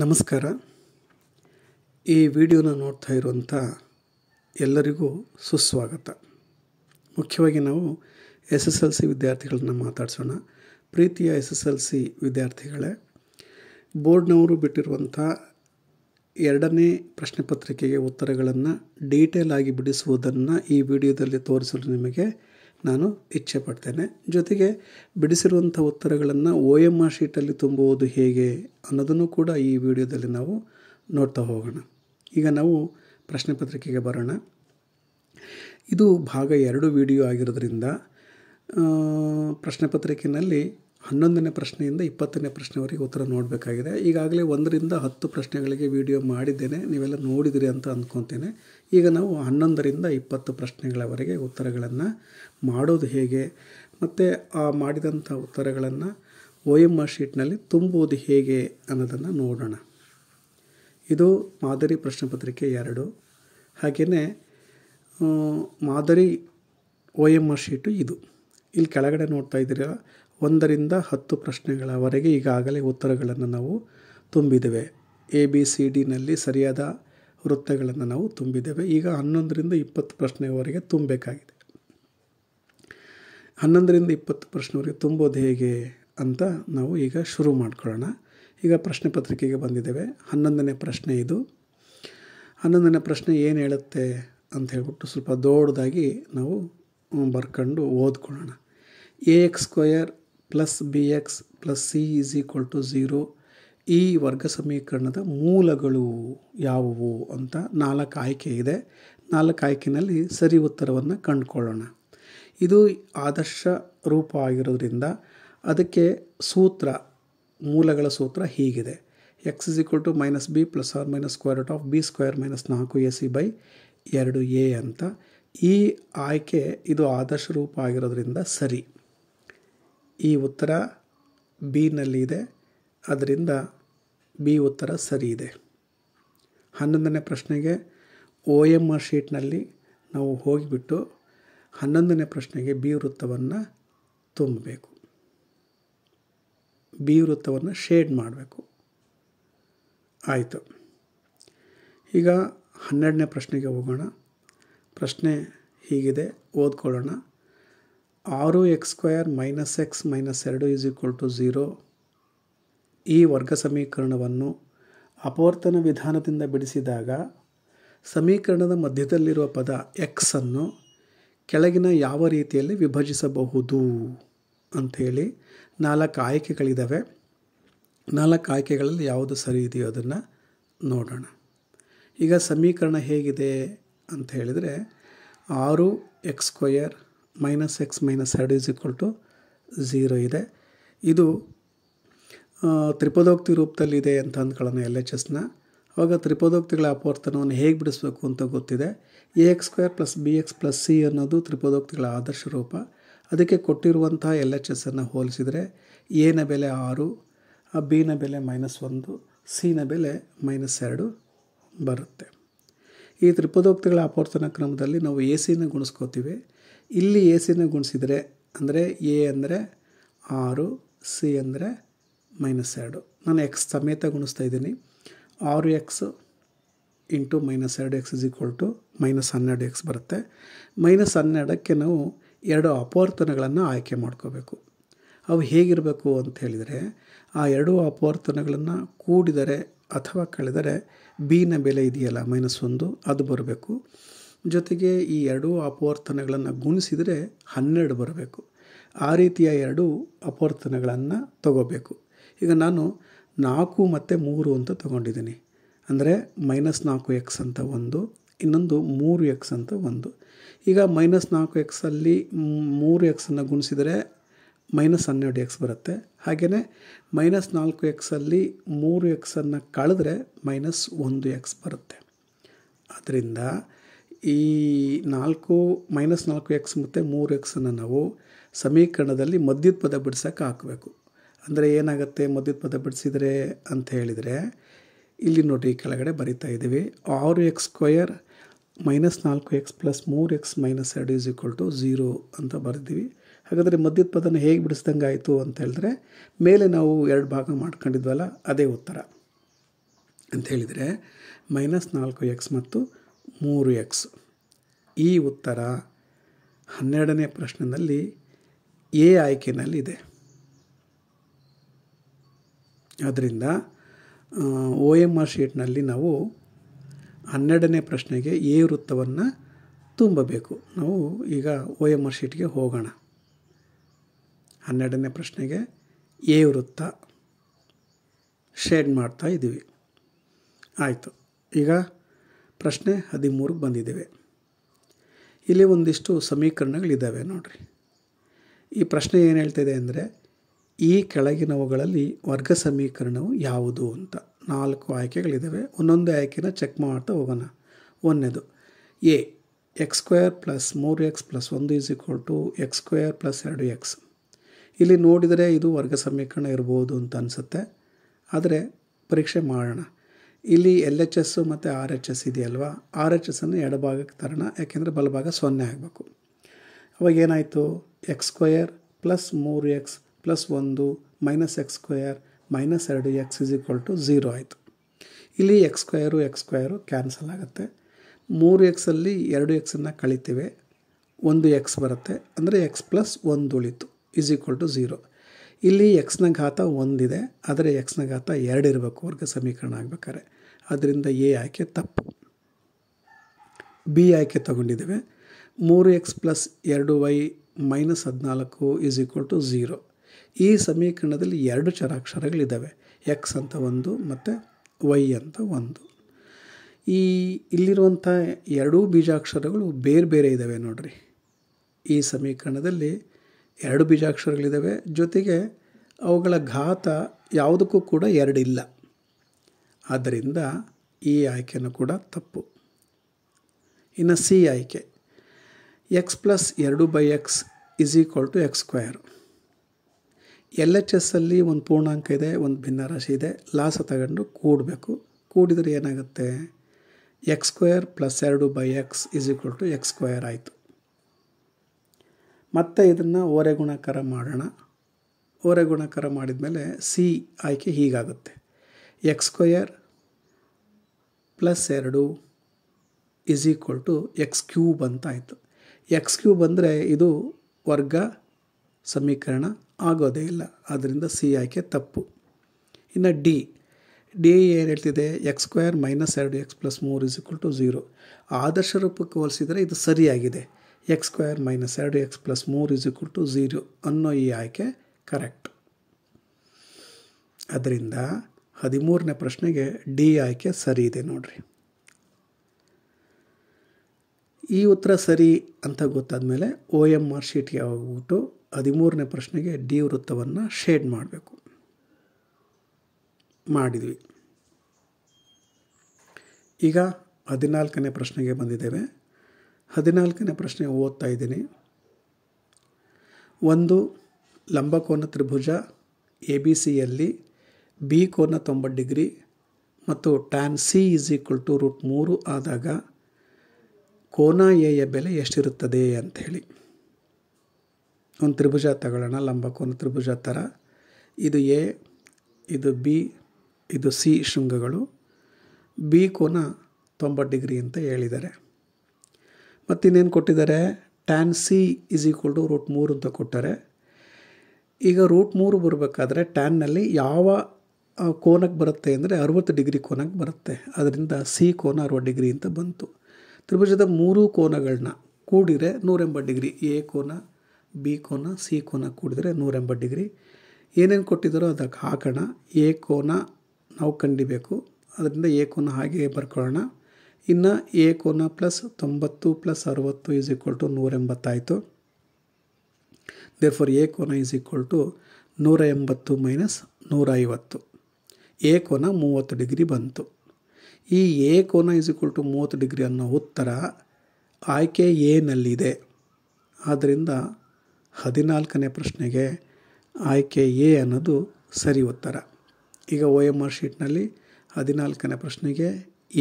ನಮಸ್ಕಾರ ಈ ವಿಡಿಯೋನ ನೋಡ್ತಾ ಇರುವಂಥ ಎಲ್ಲರಿಗೂ ಸುಸ್ವಾಗತ ಮುಖ್ಯವಾಗಿ ನಾವು ಎಸ್ ಎಸ್ ಎಲ್ ಸಿ ವಿದ್ಯಾರ್ಥಿಗಳನ್ನ ಮಾತಾಡ್ಸೋಣ ಪ್ರೀತಿಯ ಎಸ್ ಎಸ್ ಎಲ್ ಸಿ ವಿದ್ಯಾರ್ಥಿಗಳೇ ಬೋರ್ಡ್ನವರು ಬಿಟ್ಟಿರುವಂಥ ಎರಡನೇ ಪ್ರಶ್ನೆ ಪತ್ರಿಕೆಗೆ ಉತ್ತರಗಳನ್ನು ಡೀಟೇಲ್ ಆಗಿ ಬಿಡಿಸುವುದನ್ನು ಈ ವಿಡಿಯೋದಲ್ಲಿ ತೋರಿಸಲು ನಿಮಗೆ ನಾನು ಇಚ್ಛೆ ಪಡ್ತೇನೆ ಜೊತೆಗೆ ಬಿಡಿಸಿರುವಂಥ ಉತ್ತರಗಳನ್ನು ಓ ಎಮ್ ಆರ್ ಶೀಟಲ್ಲಿ ತುಂಬುವುದು ಹೇಗೆ ಅನ್ನೋದನ್ನು ಕೂಡ ಈ ವಿಡಿಯೋದಲ್ಲಿ ನಾವು ನೋಡ್ತಾ ಹೋಗೋಣ ಈಗ ನಾವು ಪ್ರಶ್ನೆ ಪತ್ರಿಕೆಗೆ ಬರೋಣ ಇದು ಭಾಗ ಎರಡು ವಿಡಿಯೋ ಆಗಿರೋದ್ರಿಂದ ಪ್ರಶ್ನೆ ಪತ್ರಿಕೆಯಲ್ಲಿ ಹನ್ನೊಂದನೇ ಪ್ರಶ್ನೆಯಿಂದ ಇಪ್ಪತ್ತನೇ ಪ್ರಶ್ನೆವರೆಗೆ ಉತ್ತರ ನೋಡಬೇಕಾಗಿದೆ ಈಗಾಗಲೇ ಒಂದರಿಂದ ಹತ್ತು ಪ್ರಶ್ನೆಗಳಿಗೆ ವಿಡಿಯೋ ಮಾಡಿದ್ದೇನೆ ನೀವೆಲ್ಲ ನೋಡಿದಿರಿ ಅಂತ ಅಂದ್ಕೊತೇನೆ ಈಗ ನಾವು ಹನ್ನೊಂದರಿಂದ ಇಪ್ಪತ್ತು ಪ್ರಶ್ನೆಗಳವರೆಗೆ ಉತ್ತರಗಳನ್ನು ಮಾಡೋದು ಹೇಗೆ ಮತ್ತು ಆ ಮಾಡಿದಂಥ ಉತ್ತರಗಳನ್ನು ಒ ಎಮ್ ಆರ್ ಶೀಟ್ನಲ್ಲಿ ತುಂಬುವುದು ಹೇಗೆ ಅನ್ನೋದನ್ನು ನೋಡೋಣ ಇದು ಮಾದರಿ ಪ್ರಶ್ನೆ ಪತ್ರಿಕೆ ಎರಡು ಹಾಗೆಯೇ ಮಾದರಿ ಒ ಎಮ್ ಆರ್ ಶೀಟು ಇದು ಇಲ್ಲಿ ಕೆಳಗಡೆ ನೋಡ್ತಾ ಇದ್ದೀರ ಒಂದರಿಂದ ಹತ್ತು ಪ್ರಶ್ನೆಗಳವರೆಗೆ ಈಗಾಗಲೇ ಉತ್ತರಗಳನ್ನು ನಾವು ತುಂಬಿದ್ದೇವೆ ಎ ಬಿ ಸಿ ಡಿನಲ್ಲಿ ಸರಿಯಾದ ವೃತ್ತಗಳನ್ನು ನಾವು ತುಂಬಿದ್ದೇವೆ ಈಗ ಹನ್ನೊಂದರಿಂದ ಇಪ್ಪತ್ತು ಪ್ರಶ್ನೆವರೆಗೆ ತುಂಬಬೇಕಾಗಿದೆ ಹನ್ನೊಂದರಿಂದ ಇಪ್ಪತ್ತು ಪ್ರಶ್ನೆವರೆಗೆ ತುಂಬೋದು ಹೇಗೆ ಅಂತ ನಾವು ಈಗ ಶುರು ಮಾಡ್ಕೊಳ್ಳೋಣ ಈಗ ಪ್ರಶ್ನೆ ಪತ್ರಿಕೆಗೆ ಬಂದಿದ್ದೇವೆ ಹನ್ನೊಂದನೇ ಪ್ರಶ್ನೆ ಇದು ಹನ್ನೊಂದನೇ ಪ್ರಶ್ನೆ ಏನು ಹೇಳುತ್ತೆ ಅಂತ ಹೇಳ್ಬಿಟ್ಟು ಸ್ವಲ್ಪ ದೊಡ್ಡದಾಗಿ ನಾವು ಬರ್ಕೊಂಡು ಓದ್ಕೊಳ್ಳೋಣ A X square plus B X plus C is equal to zero ಈ ವರ್ಗ ಸಮೀಕರಣದ ಮೂಲಗಳು ಯಾವುವು ಅಂತ ನಾಲ್ಕು ಆಯ್ಕೆ ಇದೆ ನಾಲ್ಕು ಆಯ್ಕೆಯಲ್ಲಿ ಸರಿ ಉತ್ತರವನ್ನು ಕಂಡುಕೊಳ್ಳೋಣ ಇದು ಆದರ್ಶ ರೂಪ ಆಗಿರೋದ್ರಿಂದ ಅದಕ್ಕೆ ಸೂತ್ರ ಮೂಲಗಳ ಸೂತ್ರ ಹೀಗಿದೆ X is equal to minus B plus or minus square root of B square minus ನಾಲ್ಕು ಎ ಸಿ ಬೈ ಎರಡು ಎ ಅಂತ ಈ ಆಯ್ಕೆ ಇದು ಆದರ್ಶ ರೂಪ ಆಗಿರೋದ್ರಿಂದ ಸರಿ ಈ ಉತ್ತರ ಬಿನಲ್ಲಿ ಇದೆ ಅದರಿಂದ ಬಿ ಉತ್ತರ ಸರಿ ಇದೆ ಹನ್ನೊಂದನೇ ಪ್ರಶ್ನೆಗೆ ಓ ಎಮ್ ಆರ್ ಶೀಟ್ನಲ್ಲಿ ನಾವು ಹೋಗಿಬಿಟ್ಟು ಹನ್ನೊಂದನೇ ಪ್ರಶ್ನೆಗೆ ಬಿ ವೃತ್ತವನ್ನು ತುಂಬಬೇಕು ಬಿ ವೃತ್ತವನ್ನು ಶೇಡ್ ಮಾಡಬೇಕು ಆಯಿತು ಈಗ ಹನ್ನೆರಡನೇ ಪ್ರಶ್ನೆಗೆ ಹೋಗೋಣ ಪ್ರಶ್ನೆ ಹೀಗಿದೆ ಓದ್ಕೊಳ್ಳೋಣ ಆರು X square minus X minus ಎರಡು ಈಸ್ ಈಕ್ವಲ್ ಟು ಝೀರೋ ಈ ವರ್ಗ ಸಮೀಕರಣವನ್ನು ಅಪವರ್ತನ ವಿಧಾನದಿಂದ ಬಿಡಿಸಿದಾಗ ಸಮೀಕರಣದ ಮಧ್ಯದಲ್ಲಿರುವ ಪದ ಎಕ್ಸನ್ನು ಕೆಳಗಿನ ಯಾವ ರೀತಿಯಲ್ಲಿ ವಿಭಜಿಸಬಹುದು ಅಂಥೇಳಿ ನಾಲ್ಕು ಆಯ್ಕೆಗಳಿದ್ದಾವೆ ನಾಲ್ಕು ಆಯ್ಕೆಗಳಲ್ಲಿ ಯಾವುದು ಸರಿ ಇದೆಯೋ ಅದನ್ನು ನೋಡೋಣ ಈಗ ಸಮೀಕರಣ ಹೇಗಿದೆ ಅಂತ ಹೇಳಿದರೆ ಆರು X square minus X minus ಎರಡು ಈಸ್ ಈಕ್ವಲ್ ಟು ಝೀರೋ ಇದೆ ಇದು ತ್ರಿಪದೋಕ್ತಿ ರೂಪದಲ್ಲಿದೆ ಅಂತ ಅಂದ್ಕೊಳ್ಳೋಣ ಎಲ್ ಎಚ್ ಎಸ್ನ ಆವಾಗ ತ್ರಿಪದೋಕ್ತಿಗಳ ಅಪವರ್ತನವನ್ನು ಹೇಗೆ ಬಿಡಿಸಬೇಕು ಅಂತ ಗೊತ್ತಿದೆ A X square plus B X plus C ಅನ್ನೋದು ತ್ರಿಪದೋಕ್ತಿಗಳ ಆದರ್ಶ ರೂಪ ಅದಕ್ಕೆ ಕೊಟ್ಟಿರುವಂಥ ಎಲ್ ಎಚ್ ಎಸ್ಸನ್ನು ಹೋಲಿಸಿದರೆ ಎನ ಬೆಲೆ ಆರು ಬಿನ ಬೆಲೆ ಮೈನಸ್ ಒಂದು ಸಿನ ಬೆಲೆ ಮೈನಸ್ ಎರಡು ಬರುತ್ತೆ ಈ ತ್ರಿಪದೋಕ್ತಿಗಳ ಅಪವರ್ತನ ಕ್ರಮದಲ್ಲಿ ನಾವು ಎ ಸಿನ ಗುಣಿಸ್ಕೋತೀವಿ ಇಲ್ಲಿ ಎ ಸಿನ ಗುಣಿಸಿದರೆ ಅಂದರೆ ಎ ಅಂದರೆ ಆರು ಸಿ ಅಂದರೆ ಮೈನಸ್ ಎರಡು ನಾನು ಎಕ್ಸ್ ಸಮೇತ ಗುಣಿಸ್ತಾ ಇದ್ದೀನಿ ಆರು ಎಕ್ಸ್ ಇಂಟು ಮೈನಸ್ ಎರಡು X is equal to minus ಹನ್ನೆರಡು ಎಕ್ಸ್ ಬರುತ್ತೆ ಮೈನಸ್ ಹನ್ನೆರಡಕ್ಕೆ ನಾವು ಎರಡು ಅಪವರ್ತನಗಳನ್ನು ಆಯ್ಕೆ ಮಾಡ್ಕೋಬೇಕು ಅವು ಹೇಗಿರಬೇಕು ಅಂತ ಹೇಳಿದರೆ ಆ ಎರಡು ಅಪವರ್ತನಗಳನ್ನು ಕೂಡಿದರೆ ಅಥವಾ ಕಳೆದರೆ ಬಿನ ಬೆಲೆ ಇದೆಯಲ್ಲ ಮೈನಸ್ ಒಂದು ಅದು ಬರಬೇಕು ಜೊತೆಗೆ ಈ ಎರಡು ಅಪವರ್ತನಗಳನ್ನು ಗುಣಿಸಿದರೆ ಹನ್ನೆರಡು ಬರಬೇಕು ಆ ರೀತಿಯ ಎರಡು ಅಪವರ್ತನಗಳನ್ನು ತಗೋಬೇಕು ಈಗ ನಾನು ನಾಲ್ಕು ಮತ್ತು ಮೂರು ಅಂತ ತಗೊಂಡಿದ್ದೀನಿ ಅಂದರೆ ಮೈನಸ್ ನಾಲ್ಕು ಎಕ್ಸ್ ಅಂತ ಒಂದು ಇನ್ನೊಂದು ಮೂರು ಎಕ್ಸ್ ಅಂತ ಒಂದು ಈಗ ಮೈನಸ್ ನಾಲ್ಕು ಎಕ್ಸಲ್ಲಿ ಮೂರು ಎಕ್ಸನ್ನು ಗುಣಿಸಿದರೆ ಮೈನಸ್ ಹನ್ನೆರಡು ಎಕ್ಸ್ ಬರುತ್ತೆ ಹಾಗೆಯೇ ಮೈನಸ್ ನಾಲ್ಕು ಎಕ್ಸಲ್ಲಿ ಮೂರು ಎಕ್ಸನ್ನು ಕಳೆದ್ರೆ ಮೈನಸ್ ಒಂದು ಎಕ್ಸ್ ಬರುತ್ತೆ ಆದ್ದರಿಂದ ಈ ನಾಲ್ಕು ಮೈನಸ್ ನಾಲ್ಕು ಎಕ್ಸ್ ಮತ್ತು ಮೂರು ಎಕ್ಸನ್ನು ನಾವು ಸಮೀಕರಣದಲ್ಲಿ ಮಧ್ಯದ ಪದ ಬಿಡ್ಸೋಕೆ ಹಾಕಬೇಕು ಅಂದರೆ ಏನಾಗುತ್ತೆ ಮದ್ಯದ ಪದ ಬಿಡಿಸಿದರೆ ಅಂತ ಹೇಳಿದರೆ ಇಲ್ಲಿ ನೋಡಿ ಕೆಳಗಡೆ ಬರಿತಾ ಇದ್ದೀವಿ ಆರು ಎಕ್ಸ್ ಸ್ಕ್ವಯರ್ ಮೈನಸ್ ನಾಲ್ಕು ಎಕ್ಸ್ ಪ್ಲಸ್ ಮೂರು ಎಕ್ಸ್ ಮೈನಸ್ ಎರಡು ಈಸ್ ಈಕ್ವಲ್ ಟು ಝೀರೋ ಅಂತ ಬರೆದಿದ್ದೀವಿ ಹಾಗಾದರೆ ಮದ್ಯದ ಪದನ ಹೇಗೆ ಬಿಡಿಸ್ದಂಗೆ ಆಯಿತು ಅಂತ ಹೇಳಿದ್ರೆ ಮೇಲೆ ನಾವು ಎರಡು ಭಾಗ ಮಾಡ್ಕೊಂಡಿದ್ವಲ್ಲ ಅದೇ ಉತ್ತರ ಅಂತ ಹೇಳಿದರೆ ಮೈನಸ್ ನಾಲ್ಕು ಎಕ್ಸ್ ಮತ್ತು ಮೂರು ಎಕ್ಸ್ ಈ ಉತ್ತರ ಹನ್ನೆರಡನೇ ಪ್ರಶ್ನೆಯಲ್ಲಿ ಎ ಆಯ್ಕೆಯಲ್ಲಿದೆ ಆದ್ದರಿಂದ ಒ ಎಮ್ ಆರ್ ಶೀಟ್ನಲ್ಲಿ ನಾವು ಹನ್ನೆರಡನೇ ಪ್ರಶ್ನೆಗೆ ಎ ವೃತ್ತವನ್ನು ತುಂಬಬೇಕು ನಾವು ಈಗ ಒ ಎಮ್ ಆರ್ ಶೀಟ್ಗೆ ಹೋಗೋಣ ಹನ್ನೆರಡನೇ ಪ್ರಶ್ನೆಗೆ ಎ ವೃತ್ತ ಶೇಡ್ ಮಾಡ್ತಾ ಇದ್ದೀವಿ ಆಯಿತು ಈಗ ಪ್ರಶ್ನೆ ಹದಿಮೂರಿಗೆ ಬಂದಿದ್ದೇವೆ ಇಲ್ಲಿ ಒಂದಿಷ್ಟು ಸಮೀಕರಣಗಳಿದ್ದಾವೆ ನೋಡಿರಿ ಈ ಪ್ರಶ್ನೆ ಏನು ಹೇಳ್ತಿದೆ ಅಂದರೆ ಈ ಕೆಳಗಿನವುಗಳಲ್ಲಿ ವರ್ಗ ಸಮೀಕರಣವು ಯಾವುದು ಅಂತ ನಾಲ್ಕು ಆಯ್ಕೆಗಳಿದ್ದಾವೆ ಒಂದೊಂದು ಆಯ್ಕೆನ ಚೆಕ್ ಮಾಡ್ತಾ ಹೋಗೋಣ ಒಂದನೇದು ಎ ಎಕ್ಸ್ ಸ್ಕ್ವೇರ್ ಪ್ಲಸ್ ಮೂರು ಎಕ್ಸ್ ಪ್ಲಸ್ ಒಂದು is equal to X square plus ಎರಡು ಎಕ್ಸ್ ಇಲ್ಲಿ ನೋಡಿದರೆ ಇದು ವರ್ಗ ಸಮೀಕರಣ ಇರ್ಬೋದು ಅಂತ ಅನಿಸುತ್ತೆ ಆದರೆ ಪರೀಕ್ಷೆ ಮಾಡೋಣ ಇಲ್ಲಿ ಎಲ್ ಎಚ್ ಎಸ್ಸು ಮತ್ತು ಆರ್ ಎಚ್ ಎಸ್ ಇದೆಯಲ್ವಾ ಆರ್ ಎಚ್ ಎಸ್ಸನ್ನು ಭಾಗಕ್ಕೆ ತರೋಣ ಯಾಕೆಂದರೆ ಬಲಭಾಗ ಸೊನ್ನೆ ಆಗಬೇಕು ಅವಾಗ ಏನಾಯಿತು ಎಕ್ಸ್ ಸ್ಕ್ವೇರ್ ಪ್ಲಸ್ ಮೂರು ಎಕ್ಸ್ ಪ್ಲಸ್ ಒಂದು ಮೈನಸ್ ಎಕ್ಸ್ ಸ್ಕ್ವಯರ್ ಮೈನಸ್ ಎರಡು X is equal to zero ಆಯಿತು ಇಲ್ಲಿ X square X square cancel ಆಗುತ್ತೆ ಮೂರು ಎಕ್ಸಲ್ಲಿ ಎರಡು ಎಕ್ಸನ್ನು ಕಳಿತೀವಿ ಒಂದು ಎಕ್ಸ್ ಬರುತ್ತೆ ಅಂದರೆ ಎಕ್ಸ್ ಪ್ಲಸ್ ಒಂದು ಉಳಿತು ಈಸ್ ಈಕ್ವಲ್ ಟು ಝೀರೋ ಇಲ್ಲಿ ಎಕ್ಸ್ನ ಘಾತ ಒಂದಿದೆ ಆದರೆ ಎಕ್ಸ್ನ ಘಾತ ಎರಡು ಇರಬೇಕು ವರ್ಗ ಸಮೀಕರಣ ಆಗಬೇಕಾದ್ರೆ ಅದರಿಂದ ಎ ಆಯ್ಕೆ ತಪ್ಪು ಬಿ ಆಯ್ಕೆ ತೊಗೊಂಡಿದ್ದೇವೆ ಮೂರು ಎಕ್ಸ್ ಪ್ಲಸ್ ಎರಡು ವೈ ಮೈನಸ್ ಹದಿನಾಲ್ಕು ಈಸ್ ಈಕ್ವಲ್ ಟು ಝೀರೋ ಈ ಸಮೀಕರಣದಲ್ಲಿ ಎರಡು ಚರಾಕ್ಷರಗಳಿದ್ದಾವೆ ಎಕ್ಸ್ ಅಂತ ಒಂದು ಮತ್ತು ವೈ ಅಂತ ಒಂದು ಈ ಇಲ್ಲಿರುವಂಥ ಎರಡೂ ಬೀಜಾಕ್ಷರಗಳು ಬೇರೆ ಬೇರೆ ಇದ್ದಾವೆ ನೋಡ್ರಿ ಈ ಸಮೀಕರಣದಲ್ಲಿ ಎರಡು ಬೀಜಾಕ್ಷರಗಳಿದ್ದಾವೆ ಜೊತೆಗೆ ಅವುಗಳ ಘಾತ ಯಾವುದಕ್ಕೂ ಕೂಡ ಎರಡಿಲ್ಲ ಆದ್ದರಿಂದ ಈ ಆಯ್ಕೆನೂ ಕೂಡ ತಪ್ಪು ಇನ್ನು ಸಿ ಆಯ್ಕೆ ಎಕ್ಸ್ ಪ್ಲಸ್ ಎರಡು by X is equal to X square L H S ಅಲ್ಲಿ ಒಂದು ಪೂರ್ಣಾಂಕ ಇದೆ ಒಂದು ಭಿನ್ನರಾಶಿ ಇದೆ ಲಾಸ ತಗೊಂಡು ಕೂಡಬೇಕು ಕೂಡಿದರೆ ಏನಾಗುತ್ತೆ ಎಕ್ಸ್ ಸ್ಕ್ವೇರ್ ಪ್ಲಸ್ ಎರಡು by X is equal to X square ಆಯಿತು ಮತ್ತು ಇದನ್ನು ಓರೆ ಗುಣಕಾರ ಮಾಡೋಣ ಓರೆ ಗುಣಾಕಾರ ಮಾಡಿದ ಮೇಲೆ ಸಿ ಆಯ್ಕೆ ಹೀಗಾಗುತ್ತೆ ಎಕ್ಸ್ ಸ್ಕ್ವೇರ್ ಪ್ಲಸ್ ಎರಡು is equal to X cube ಅಂತಾಯಿತು ಎಕ್ಸ್ ಕ್ಯೂಬ್ ಅಂದರೆ ಇದು ವರ್ಗ ಸಮೀಕರಣ ಆಗೋದೇ ಇಲ್ಲ ಆದ್ದರಿಂದ ಸಿ ಆಯ್ಕೆ ತಪ್ಪು ಇನ್ನು ಡಿ ಡಿ ಏನು ಹೇಳ್ತಿದೆ ಎಕ್ಸ್ ಸ್ಕ್ವೇರ್ ಮೈನಸ್ ಎರಡು ಎಕ್ಸ್ ಪ್ಲಸ್ ಮೂರು ಇಸ್ ಈಕ್ವಲ್ ಟು ಝೀರೋ ಆದರ್ಶ ರೂಪಕ್ಕೆ ಹೋಲಿಸಿದರೆ ಇದು ಸರಿಯಾಗಿದೆ ಎಕ್ಸ್ ಸ್ಕ್ವೇರ್ ಮೈನಸ್ ಎರಡು ಎಕ್ಸ್ ಪ್ಲಸ್ ಮೂರು ಇಸ್ ಈಕ್ವಲ್ ಟು ಝೀರೋ ಅನ್ನೋ ಈ ಆಯ್ಕೆ ಕರೆಕ್ಟ್ ಅದರಿಂದ ಹದಿಮೂರನೇ ಪ್ರಶ್ನೆಗೆ ಡಿ ಆಯ್ಕೆ ಸರಿ ಇದೆ ನೋಡಿರಿ ಈ ಉತ್ತರ ಸರಿ ಅಂತ ಗೊತ್ತಾದ ಮೇಲೆ ಓ ಎಮ್ ಆರ್ ಶೀಟ್ಗೆ ಹೋಗ್ಬಿಟ್ಟು ಹದಿಮೂರನೇ ಪ್ರಶ್ನೆಗೆ ಡಿ ವೃತ್ತವನ್ನು ಶೇಡ್ ಮಾಡಬೇಕು ಮಾಡಿದ್ವಿ ಈಗ ಹದಿನಾಲ್ಕನೇ ಪ್ರಶ್ನೆಗೆ ಬಂದಿದ್ದೇವೆ ಹದಿನಾಲ್ಕನೇ ಪ್ರಶ್ನೆ ಓದ್ತಾ ಇದ್ದೀನಿ ಒಂದು ಲಂಬಕೋನ ತ್ರಿಭುಜ ಎ ಬಿ ಸಿಯಲ್ಲಿ ಬಿ ಕೋನ ತೊಂಬತ್ತು ಡಿಗ್ರಿ ಮತ್ತು tan C is equal to root ಮೂರು ಆದಾಗ ಕೋನ ಎಯ ಬೆಲೆ ಎಷ್ಟಿರುತ್ತದೆ ಅಂಥೇಳಿ ಒಂದು ತ್ರಿಭುಜ ತಗೊಳ್ಳೋಣ ಲಂಬಕೋನ ತ್ರಿಭುಜ ಥರ ಇದು ಎ ಇದು ಬಿ ಇದು ಸಿ ಶೃಂಗಗಳು ಬಿ ಕೋನ ತೊಂಬತ್ತು ಡಿಗ್ರಿ ಅಂತ ಹೇಳಿದ್ದಾರೆ ಮತ್ತಿನ್ನೇನು ಕೊಟ್ಟಿದ್ದಾರೆ tan C is equal to root ಮೂರು ಅಂತ ಕೊಟ್ಟಾರೆ ಈಗ ರೂಟ್ ಮೂರು ಬರಬೇಕಾದ್ರೆ ಟ್ಯಾನ್ನಲ್ಲಿ ಯಾವ ಕೋನಕ್ಕೆ ಬರುತ್ತೆ ಅಂದರೆ ಅರುವತ್ತು ಡಿಗ್ರಿ ಕೋನಕ್ಕೆ ಬರುತ್ತೆ ಅದರಿಂದ ಸಿ ಕೋನ ಅರುವತ್ತು ಡಿಗ್ರಿ ಅಂತ ಬಂತು ತ್ರಿಭುಜದ ಮೂರು ಕೋನಗಳನ್ನ ಕೂಡಿದರೆ ನೂರೆಂಬತ್ತು ಡಿಗ್ರಿ ಎ ಕೋನ ಬಿ ಕೋನ ಸಿ ಕೋನ ಕೂಡಿದರೆ ನೂರ ಎಂಬತ್ತು ಡಿಗ್ರಿ ಏನೇನು ಕೊಟ್ಟಿದ್ದಾರೋ ಅದಕ್ಕೆ ಹಾಕೋಣ ಎ ಕೋನ ನಾವು ಕಂಡಿಬೇಕು ಅದರಿಂದ ಎ ಕೋನ ಹಾಗೆ ಬರ್ಕೊಳ್ಳೋಣ ಇನ್ನು ಎ ಕೋನ ಪ್ಲಸ್ ತೊಂಬತ್ತು ಪ್ಲಸ್ ಅರುವತ್ತು ಈಸ್ ಈಕ್ವಲ್ ಟು ನೂರ ಎಂಬತ್ತಾಯಿತು ದೇರ್ ಫಾರ್ ಎ ಕೋನ ಈಸ್ ಈಕ್ವಲ್ ಟು ನೂರ ಎಂಬತ್ತು ಮೈನಸ್ ನೂರ ಐವತ್ತು ಎ ಕೋನ ಮೂವತ್ತು ಡಿಗ್ರಿ ಬಂತು ಈ ಎ ಕೋನ ಈಸ್ ಈಕ್ವಲ್ ಟು ಮೂವತ್ತು ಡಿಗ್ರಿ ಅನ್ನೋ ಉತ್ತರ ಆಯ್ಕೆ ಎನಲ್ಲಿದೆ ಆದ್ದರಿಂದ ಹದಿನಾಲ್ಕನೇ ಪ್ರಶ್ನೆಗೆ ಆಯ್ಕೆ ಎ ಅನ್ನೋದು ಸರಿ ಉತ್ತರ ಈಗ ಒ ಎಮ್ ಆರ್ ಶೀಟ್ನಲ್ಲಿ ಹದಿನಾಲ್ಕನೇ ಪ್ರಶ್ನೆಗೆ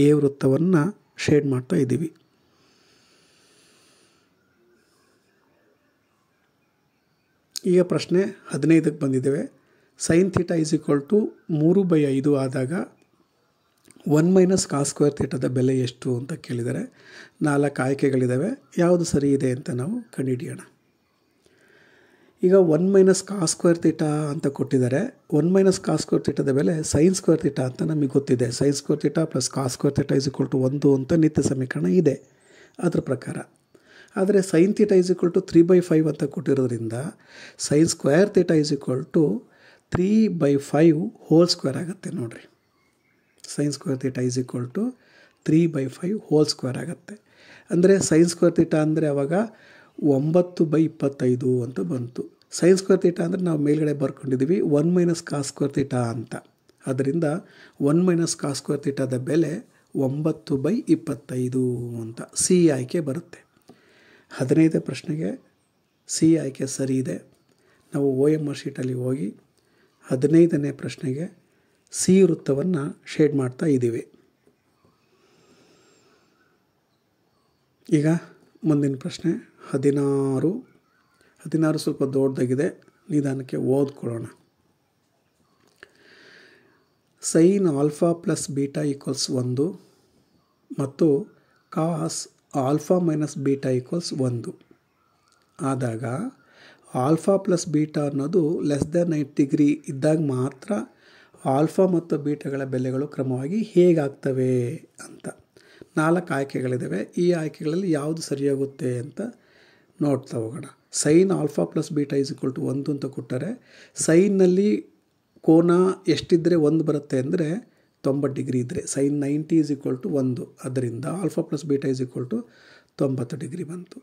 ಎ ವೃತ್ತವನ್ನು ಶೇಡ್ ಮಾಡ್ತಾ ಇದ್ದೀವಿ ಈಗ ಪ್ರಶ್ನೆ ಹದಿನೈದಕ್ಕೆ ಬಂದಿದ್ದೇವೆ sine theta is equal to ಮೂರು ಬೈ ಐದು ಆದಾಗ ಒನ್ ಮೈನಸ್ ಕಾ ಸ್ಕ್ವೇರ್ ಥೀಟಾದ ಬೆಲೆ ಎಷ್ಟು ಅಂತ ಕೇಳಿದರೆ ನಾಲ್ಕು ಆಯ್ಕೆಗಳಿದ್ದಾವೆ ಯಾವುದು ಸರಿ ಇದೆ ಅಂತ ನಾವು ಕಂಡುಹಿಡಿಯೋಣ ಈಗ one minus cos square theta ಅಂತ ಕೊಟ್ಟಿದ್ದಾರೆ ಒನ್ ಮೈನಸ್ ಕಾ ಸ್ಕ್ವೇರ್ ತೀಟದ ಮೇಲೆ ಸೈನ್ ಸ್ಕ್ವೇರ್ ತೀಟ ಅಂತ ನಮಗೆ ಗೊತ್ತಿದೆ sine square theta plus cos square theta is equal to ಒಂದು ಅಂತ ನಿತ್ಯ ಸಮೀಕರಣ ಇದೆ ಅದರ ಪ್ರಕಾರ ಆದರೆ sine theta is equal to three by five ಅಂತ ಕೊಟ್ಟಿರೋದ್ರಿಂದ sine square theta is equal to three by five whole square ಆಗುತ್ತೆ ನೋಡಿರಿ sine square theta is equal to three by five whole square ಆಗುತ್ತೆ ಅಂದರೆ ಸೈನ್ ಸ್ಕ್ವೇರ್ ತೀಟ ಅಂದರೆ ಅವಾಗ ಒಂಬತ್ತು by ಇಪ್ಪತ್ತೈದು ಅಂತ ಬಂತು ಸೈನ್ ಸ್ಕ್ವೇರ್ ತೀಟ ಅಂದರೆ ನಾವು ಮೇಲ್ಗಡೆ ಬರ್ಕೊಂಡಿದ್ದೀವಿ one minus cos square theta ಅಂತ ಅದರಿಂದ ಒನ್ ಮೈನಸ್ ಕಾ ಸ್ಕ್ವೇರ್ ತೀಟದ ಬೆಲೆ ಒಂಬತ್ತು ಬೈ ಇಪ್ಪತ್ತೈದು ಅಂತ ಸಿ ಆಯ್ಕೆ ಬರುತ್ತೆ ಹದಿನೈದನೇ ಪ್ರಶ್ನೆಗೆ ಸಿ ಆಯ್ಕೆ ಸರಿ ಇದೆ ನಾವು ಓ ಎಮ್ ಆರ್ ಶೀಟಲ್ಲಿ ಹೋಗಿ ಹದಿನೈದನೇ ಪ್ರಶ್ನೆಗೆ ಸಿ ವೃತ್ತವನ್ನು ಶೇಡ್ ಮಾಡ್ತಾ ಇದ್ದೀವಿ ಈಗ ಮುಂದಿನ ಪ್ರಶ್ನೆ ಹದಿನಾರು ಹದಿನಾರು ಸ್ವಲ್ಪ ದೊಡ್ಡದಾಗಿದೆ ನಿಧಾನಕ್ಕೆ ಓದ್ಕೊಳ್ಳೋಣ sine alpha plus beta equals ಒಂದು ಮತ್ತು cos alpha minus beta equals ಒಂದು ಆದಾಗ ಆಲ್ಫಾ ಪ್ಲಸ್ ಬೀಟಾ ಅನ್ನೋದು ಲೆಸ್ ದ್ಯಾನ್ ನೈಟ್ ಡಿಗ್ರಿ ಇದ್ದಾಗ ಮಾತ್ರ ಆಲ್ಫಾ ಮತ್ತು ಬೀಟಾಗಳ ಬೆಲೆಗಳು ಕ್ರಮವಾಗಿ ಹೇಗಾಗ್ತವೆ ಅಂತ ನಾಲ್ಕು ಆಯ್ಕೆಗಳಿದ್ದಾವೆ ಈ ಆಯ್ಕೆಗಳಲ್ಲಿ ಯಾವುದು ಸರಿಯಾಗುತ್ತೆ ಅಂತ ನೋಡ್ತಾ ಹೋಗೋಣ sine alpha plus beta is equal to ಒಂದು ಅಂತ ಕೊಟ್ಟರೆ ಸೈನ್ನಲ್ಲಿ ಕೋನ ಎಷ್ಟಿದ್ದರೆ ಒಂದು ಬರುತ್ತೆ ಅಂದರೆ ತೊಂಬತ್ತು ಡಿಗ್ರಿ ಇದ್ದರೆ sine ninety is equal to ಒಂದು ಅದರಿಂದ alpha plus beta is equal to ತೊಂಬತ್ತು ಡಿಗ್ರಿ ಬಂತು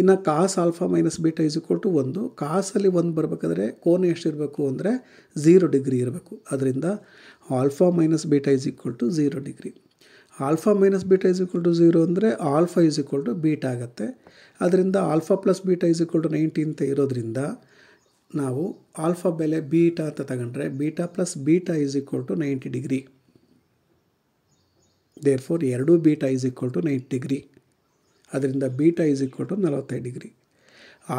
ಇನ್ನು cos alpha minus beta is equal to ಒಂದು ಕಾಸಲ್ಲಿ ಒಂದು ಬರಬೇಕಾದ್ರೆ ಕೋನ ಎಷ್ಟಿರಬೇಕು ಅಂದರೆ ಝೀರೋ ಡಿಗ್ರಿ ಇರಬೇಕು ಅದರಿಂದ alpha minus beta is equal to zero degree alpha minus beta is equal to zero ಅಂದರೆ alpha is equal to beta ಆಗುತ್ತೆ ಅದರಿಂದ alpha plus beta is equal to ninety ಅಂತ ಇರೋದರಿಂದ ನಾವು ಆಲ್ಫಾ ಬೆಲೆ ಬೀಟಾ ಅಂತ ತಗೊಂಡ್ರೆ beta plus beta is equal to ninety degree therefore ಎರಡೂ beta is equal to ninety degree ಅದರಿಂದ ಬೀಟಾ ಇಸ್ ಈಕ್ವಲ್ ಟು ನಲವತ್ತೈದು degree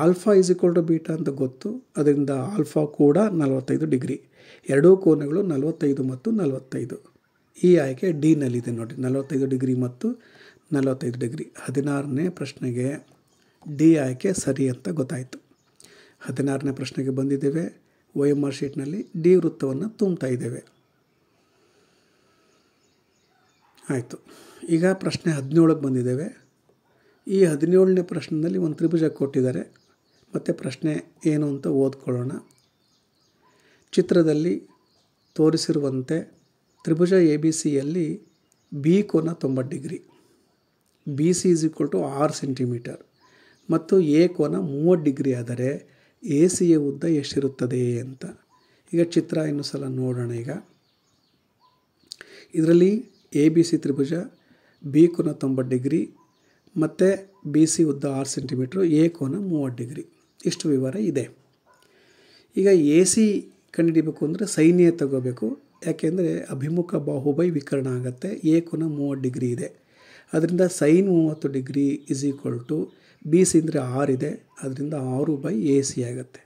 alpha is equal to beta ಅಂತ ಗೊತ್ತು ಅದರಿಂದ ಆಲ್ಫಾ ಕೂಡ ನಲವತ್ತೈದು ಡಿಗ್ರಿ ಎರಡೂ ಕೋನಗಳು ನಲವತ್ತೈದು ಮತ್ತು ನಲವತ್ತೈದು ಈ ಆಯ್ಕೆ ಡಿನಲ್ಲಿದೆ ನೋಡಿ ನಲವತ್ತೈದು ಡಿಗ್ರಿ ಮತ್ತು ನಲವತ್ತೈದು ಡಿಗ್ರಿ ಹದಿನಾರನೇ ಪ್ರಶ್ನೆಗೆ ಡಿ ಆಯ್ಕೆ ಸರಿ ಅಂತ ಗೊತ್ತಾಯಿತು ಹದಿನಾರನೇ ಪ್ರಶ್ನೆಗೆ ಬಂದಿದ್ದೇವೆ ವೈ ಎಂ ಆರ್ ಶೀಟ್ನಲ್ಲಿ ಡಿ ವೃತ್ತವನ್ನು ತುಂಬ್ತಾ ಇದ್ದೇವೆ ಆಯಿತು ಈಗ ಪ್ರಶ್ನೆ ಹದಿನೇಳಕ್ಕೆ ಬಂದಿದ್ದೇವೆ ಈ ಹದಿನೇಳನೇ ಪ್ರಶ್ನೆಯಲ್ಲಿ ಒಂದು ತ್ರಿಭುಜ ಕೊಟ್ಟಿದ್ದಾರೆ ಮತ್ತು ಪ್ರಶ್ನೆ ಏನು ಅಂತ ಓದ್ಕೊಳ್ಳೋಣ ಚಿತ್ರದಲ್ಲಿ ತೋರಿಸಿರುವಂತೆ ತ್ರಿಭುಜ ಎ ಬಿ ಸಿಯಲ್ಲಿ ಬಿ ಕೋನ ತೊಂಬತ್ತು degree B C is equal to ಆರು ಸೆಂಟಿಮೀಟರ್ ಮತ್ತು ಎ ಕೋನ ಮೂವತ್ತು ಡಿಗ್ರಿ ಆದರೆ ಎ ಸಿಯ ಉದ್ದ ಎಷ್ಟಿರುತ್ತದೆ ಅಂತ ಈಗ ಚಿತ್ರ ಇನ್ನೂ ಸಲ ನೋಡೋಣ ಈಗ ಇದರಲ್ಲಿ ಎ ಬಿ ಸಿ ತ್ರಿಭುಜ ಬಿ ಕೋನ ತೊಂಬತ್ತು ಡಿಗ್ರಿ ಮತ್ತು ಬಿ ಸಿ ಉದ್ದ ಆರು ಸೆಂಟಿಮೀಟ್ರು ಎ ಕೋನ ಮೂವತ್ತು ಡಿಗ್ರಿ ಇಷ್ಟು ವಿವರ ಇದೆ ಈಗ ಎ ಸಿ ಕಂಡುಹಿಡಿಬೇಕು ಅಂದರೆ ಸೈನ್ಯ ತಗೋಬೇಕು ಯಾಕೆಂದರೆ ಅಭಿಮುಖ ಬಾಹುಬೈ ವಿಕರಣ ಆಗುತ್ತೆ ಎ ಮೂವತ್ತು ಡಿಗ್ರಿ ಇದೆ ಅದರಿಂದ ಸೈನ್ ಮೂವತ್ತು degree is equal to B C ಅಂದರೆ ಆರು ಇದೆ ಅದರಿಂದ ಆರು ಬೈ ಎ ಸಿ ಆಗುತ್ತೆ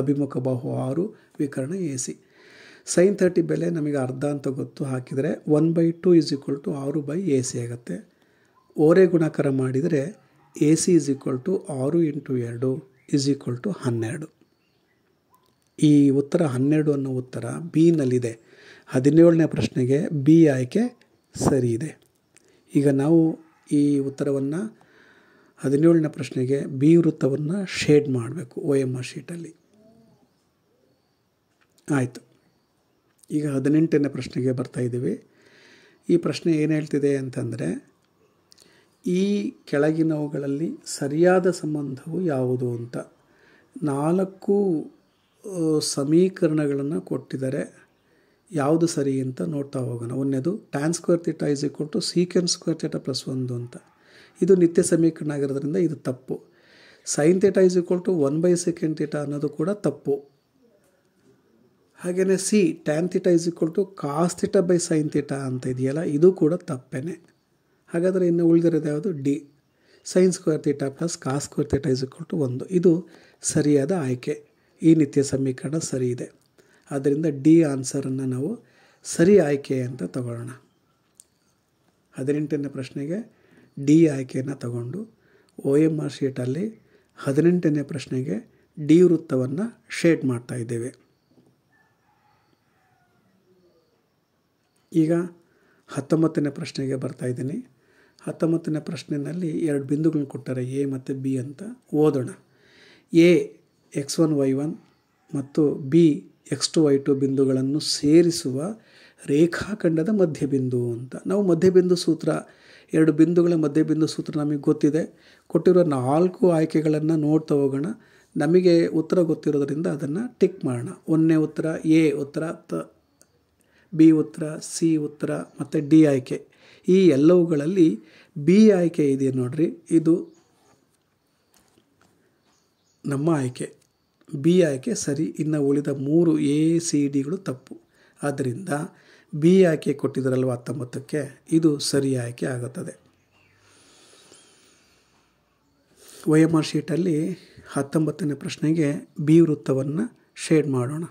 ಅಭಿಮುಖ ಬಾಹು ಆರು ವಿಕರ್ಣ ಎ ಸಿ ಸೈನ್ ಥರ್ಟಿ ಬೆಲೆ ನಮಗೆ ಅರ್ಧ ಅಂತ ಗೊತ್ತು ಹಾಕಿದರೆ one by two is equal to ಆರು ಬೈ ಎ ಸಿ ಆಗುತ್ತೆ ಓರೆ ಗುಣಕರ ಮಾಡಿದರೆ A C is equal to ಆರು ಇಂಟು ಎರಡು ಇಸ್ ಈಕ್ವಲ್ ಟು ಹನ್ನೆರಡು ಈ ಉತ್ತರ ಹನ್ನೆರಡು ಅನ್ನೋ ಉತ್ತರ ಬಿನಲ್ಲಿದೆ ಹದಿನೇಳನೇ ಪ್ರಶ್ನೆಗೆ ಬಿ ಆಯ್ಕೆ ಸರಿ ಇದೆ ಈಗ ನಾವು ಈ ಉತ್ತರವನ್ನು ಹದಿನೇಳನೇ ಪ್ರಶ್ನೆಗೆ ಬಿ ವೃತ್ತವನ್ನು ಶೇಡ್ ಮಾಡಬೇಕು ಒ ಎಮ್ ಆರ್ ಶೀಟಲ್ಲಿ ಆಯಿತು ಈಗ ಹದಿನೆಂಟನೇ ಪ್ರಶ್ನೆಗೆ ಬರ್ತಾಯಿದ್ದೀವಿ ಈ ಪ್ರಶ್ನೆ ಏನು ಹೇಳ್ತಿದೆ ಅಂತಂದರೆ ಈ ಕೆಳಗಿನವುಗಳಲ್ಲಿ ಸರಿಯಾದ ಸಂಬಂಧವು ಯಾವುದು ಅಂತ ನಾಲ್ಕು ಸಮೀಕರಣಗಳನ್ನು ಕೊಟ್ಟಿದ್ದಾರೆ ಯಾವುದು ಸರಿ ಅಂತ ನೋಡ್ತಾ ಹೋಗೋಣ ಒಂದನೇದು tan square theta is equal to secant square theta plus ಒಂದು ಅಂತ ಇದು ನಿತ್ಯ ಸಮೀಕರಣ ಆಗಿರೋದ್ರಿಂದ ಇದು ತಪ್ಪು sine theta is equal to one by second theta ಅನ್ನೋದು ಕೂಡ ತಪ್ಪು ಹಾಗೆಯೇ C tan theta is equal to cos theta by sine theta ಅಂತ ಇದೆಯಲ್ಲ ಇದು ಕೂಡ ತಪ್ಪೇ ಹಾಗಾದರೆ ಇನ್ನು ಉಳಿದಿರೋದು ಯಾವುದು D sine square theta plus cos square theta is equal to ಒಂದು ಇದು ಸರಿಯಾದ ಆಯ್ಕೆ ಈ ನಿತ್ಯ ಸಮೀಕರಣ ಸರಿ ಇದೆ ಆದ್ದರಿಂದ ಡಿ ಆನ್ಸರನ್ನು ನಾವು ಸರಿ ಆಯ್ಕೆ ಅಂತ ತಗೊಳ್ಳೋಣ ಹದಿನೆಂಟನೇ ಪ್ರಶ್ನೆಗೆ ಡಿ ಆಯ್ಕೆಯನ್ನು ತಗೊಂಡು ಒ ಎಮ್ ಆರ್ ಶೀಟಲ್ಲಿ ಹದಿನೆಂಟನೇ ಪ್ರಶ್ನೆಗೆ ಡಿ ವೃತ್ತವನ್ನು ಶೇಡ್ ಮಾಡ್ತಾ ಇದ್ದೇವೆ ಈಗ ಹತ್ತೊಂಬತ್ತನೇ ಪ್ರಶ್ನೆಗೆ ಬರ್ತಾ ಇದ್ದೀನಿ ಹತ್ತೊಂಬತ್ತನೇ ಪ್ರಶ್ನೆಯಲ್ಲಿ ಎರಡು ಬಿಂದುಗಳನ್ನ ಕೊಟ್ಟಾರೆ ಎ ಮತ್ತು ಬಿ ಅಂತ ಓದೋಣ A X one Y one ಮತ್ತು B X two Y two ಬಿಂದುಗಳನ್ನು ಸೇರಿಸುವ ರೇಖಾಖಂಡದ ಮಧ್ಯಬಿಂದು ಅಂತ ನಾವು ಮಧ್ಯಬಿಂದು ಸೂತ್ರ ಎರಡು ಬಿಂದುಗಳ ಮಧ್ಯಬಿಂದು ಸೂತ್ರ ನಮಗೆ ಗೊತ್ತಿದೆ ಕೊಟ್ಟಿರೋ ನಾಲ್ಕು ಆಯ್ಕೆಗಳನ್ನು ನೋಡ್ತಾ ಹೋಗೋಣ ನಮಗೆ ಉತ್ತರ ಗೊತ್ತಿರೋದರಿಂದ ಅದನ್ನು ಟಿಕ್ ಮಾಡೋಣ ಒಂದನೇ ಉತ್ತರ ಎ ಉತ್ತರ ತ ಬಿ ಉತ್ತರ ಸಿ ಉತ್ತರ ಮತ್ತು ಡಿ ಆಯ್ಕೆ ಈ ಎಲ್ಲವುಗಳಲ್ಲಿ ಬಿ ಆಯ್ಕೆ ಇದೆ ನೋಡ್ರಿ ಇದು ನಮ್ಮ ಆಯ್ಕೆ ಬಿ ಆಯ್ಕೆ ಸರಿ ಇನ್ನು ಉಳಿದ ಮೂರು ಎ ಸಿ ಡಿಗಳು ತಪ್ಪು ಆದ್ದರಿಂದ ಬಿ ಆಯ್ಕೆ ಕೊಟ್ಟಿದ್ದರಲ್ವ ಹತ್ತೊಂಬತ್ತಕ್ಕೆ ಇದು ಸರಿ ಆಯ್ಕೆ ಆಗುತ್ತದೆ ವಯಮಾರ್ ಶೀಟಲ್ಲಿ ಹತ್ತೊಂಬತ್ತನೇ ಪ್ರಶ್ನೆಗೆ ಬಿ ವೃತ್ತವನ್ನು ಶೇಡ್ ಮಾಡೋಣ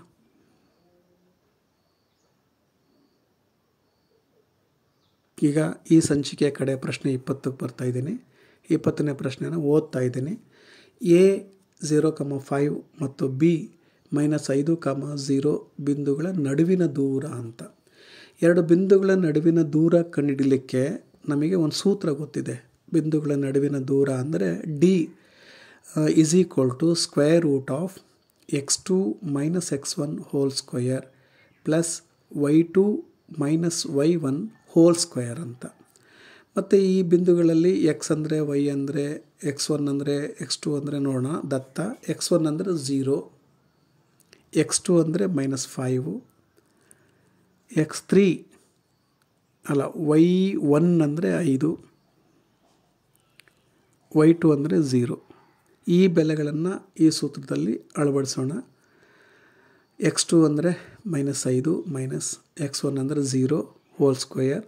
ಈಗ ಈ ಸಂಚಿಕೆಯ ಕಡೆ ಪ್ರಶ್ನೆ ಇಪ್ಪತ್ತಕ್ಕೆ ಇದ್ದೀನಿ ಇಪ್ಪತ್ತನೇ ಪ್ರಶ್ನೆನ ಓದ್ತಾ ಇದ್ದೀನಿ ಎ ಝೀರೋ ಕಮ ಫೈವ್ ಮತ್ತು ಬಿ ಮೈನಸ್ ಐದು ಕಮ ಝೀರೋ ಬಿಂದುಗಳ ನಡುವಿನ ದೂರ ಅಂತ ಎರಡು ಬಿಂದುಗಳ ನಡುವಿನ ದೂರ ಕಂಡುಹಿಡಲಿಕ್ಕೆ ನಮಗೆ ಒಂದು ಸೂತ್ರ ಗೊತ್ತಿದೆ ಬಿಂದುಗಳ ನಡುವಿನ ದೂರ ಅಂದರೆ D is equal to square root of X two minus X one whole square plus Y two minus Y one whole square ಅಂತ ಮತ್ತು ಈ ಬಿಂದುಗಳಲ್ಲಿ ಎಕ್ಸ್ ಅಂದರೆ ವೈ ಅಂದರೆ ಎಕ್ಸ್ ಒನ್ ಅಂದರೆ ಎಕ್ಸ್ ಟು ಅಂದರೆ ನೋಡೋಣ ದತ್ತ ಎಕ್ಸ್ ಒನ್ ಅಂದರೆ ಝೀರೋ ಎಕ್ಸ್ ಟು ಅಂದರೆ ಮೈನಸ್ ಫೈವು ಎಕ್ಸ್ ತ್ರೀ ಅಲ್ಲ ವೈ ಒನ್ ಅಂದರೆ ಐದು ವೈ ಟು ಅಂದರೆ ಝೀರೋ ಈ ಬೆಲೆಗಳನ್ನು ಈ ಸೂತ್ರದಲ್ಲಿ ಅಳವಡಿಸೋಣ ಎಕ್ಸ್ ಟು ಅಂದರೆ ಮೈನಸ್ ಐದು ಮೈನಸ್ ಎಕ್ಸ್ ಒನ್ ಅಂದರೆ zero whole square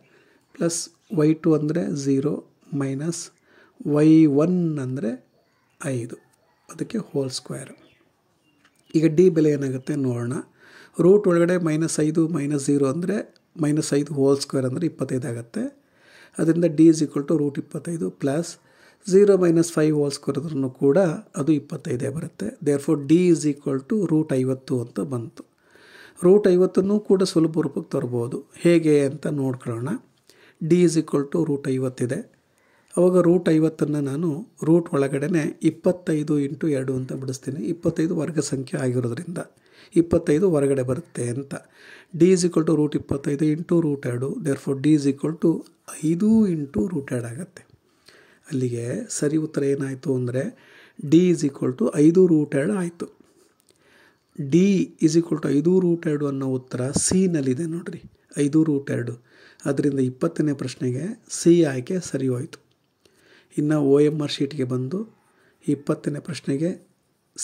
plus Y two ಅಂದರೆ ಝೀರೋ ಮೈನಸ್ ವೈ ಒನ್ ಅಂದರೆ ಐದು ಅದಕ್ಕೆ ಹೋಲ್ ಸ್ಕ್ವೇರ್ ಈಗ ಡಿ ಬೆಲೆ ಏನಾಗುತ್ತೆ ನೋಡೋಣ ರೂಟ್ ಒಳಗಡೆ ಮೈನಸ್ ಐದು ಮೈನಸ್ ಝೀರೋ ಅಂದರೆ ಮೈನಸ್ ಐದು ಹೋಲ್ ಸ್ಕ್ವೇರ್ ಅಂದರೆ ಇಪ್ಪತ್ತೈದು ಆಗುತ್ತೆ ಅದರಿಂದ D is equal to root ಇಪ್ಪತ್ತೈದು plus zero minus five whole square ಅಂದ್ರೂ ಕೂಡ ಅದು ಇಪ್ಪತ್ತೈದೇ ಬರುತ್ತೆ therefore D is equal to root ಐವತ್ತು ಅಂತ ಬಂತು ರೂಟ್ ಐವತ್ತನ್ನು ಕೂಡ ಸುಲಭ ರೂಪಕ್ಕೆ ತರ್ಬೋದು ಹೇಗೆ ಅಂತ ನೋಡ್ಕೊಳ್ಳೋಣ D is equal to root ಐವತ್ತಿದೆ ಆವಾಗ ರೂಟ್ ಐವತ್ತನ್ನು ನಾನು ರೂಟ್ ಒಳಗಡೆ ಇಪ್ಪತ್ತೈದು ಇಂಟು ಎರಡು ಅಂತ ಬಿಡಿಸ್ತೀನಿ ಇಪ್ಪತ್ತೈದು ವರ್ಗ ಸಂಖ್ಯೆ ಆಗಿರೋದ್ರಿಂದ ಇಪ್ಪತ್ತೈದು ಹೊರಗಡೆ ಬರುತ್ತೆ ಅಂತ D is equal to root ಇಪ್ಪತ್ತೈದು ಇಂಟು ರೂಟ್ ಎರಡು therefore D is equal to ಐದು ಇಂಟು ರೂಟ್ ಎರಡು ಆಗುತ್ತೆ ಅಲ್ಲಿಗೆ ಸರಿ ಉತ್ತರ ಏನಾಯಿತು ಅಂದರೆ ಡಿ ಇಸ್ ಈಕ್ವಲ್ ಟು ಐದು ರೂಟ್ ಎರಡು ಆಯಿತು ಡಿ ಇಸ್ ಈಕ್ವಲ್ ಟು ಐದು ರೂಟ್ ಎರಡು ಅನ್ನೋ ಉತ್ತರ ಸಿನಲ್ಲಿದೆ ನೋಡಿರಿ ಐದು ರೂಟ್ ಎರಡು ಅದರಿಂದ ಇಪ್ಪತ್ತನೇ ಪ್ರಶ್ನೆಗೆ ಸಿ ಆಯ್ಕೆ ಸರಿ ಹೋಯಿತು ಇನ್ನು ಓ ಎಮ್ ಆರ್ ಶೀಟ್ಗೆ ಬಂದು ಇಪ್ಪತ್ತನೇ ಪ್ರಶ್ನೆಗೆ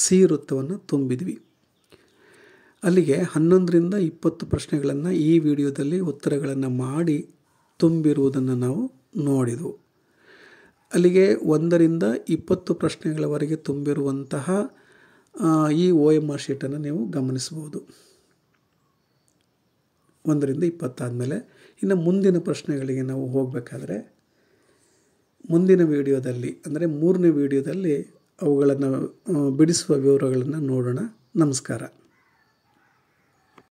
ಸಿ ವೃತ್ತವನ್ನು ತುಂಬಿದ್ವಿ ಅಲ್ಲಿಗೆ ಹನ್ನೊಂದರಿಂದ ಇಪ್ಪತ್ತು ಪ್ರಶ್ನೆಗಳನ್ನು ಈ ವಿಡಿಯೋದಲ್ಲಿ ಉತ್ತರಗಳನ್ನು ಮಾಡಿ ತುಂಬಿರುವುದನ್ನು ನಾವು ನೋಡಿದೆವು ಅಲ್ಲಿಗೆ ಒಂದರಿಂದ ಇಪ್ಪತ್ತು ಪ್ರಶ್ನೆಗಳವರೆಗೆ ತುಂಬಿರುವಂತಹ ಈ ಓ ಎಮ್ ಆರ್ ಶೀಟನ್ನು ನೀವು ಗಮನಿಸಬಹುದು ಒಂದರಿಂದ ಇಪ್ಪತ್ತಾದಮೇಲೆ ಇನ್ನು ಮುಂದಿನ ಪ್ರಶ್ನೆಗಳಿಗೆ ನಾವು ಹೋಗಬೇಕಾದ್ರೆ ಮುಂದಿನ ವೀಡಿಯೋದಲ್ಲಿ ಅಂದರೆ ಮೂರನೇ ವೀಡಿಯೋದಲ್ಲಿ ಅವುಗಳನ್ನು ಬಿಡಿಸುವ ವಿವರಗಳನ್ನು ನೋಡೋಣ ನಮಸ್ಕಾರ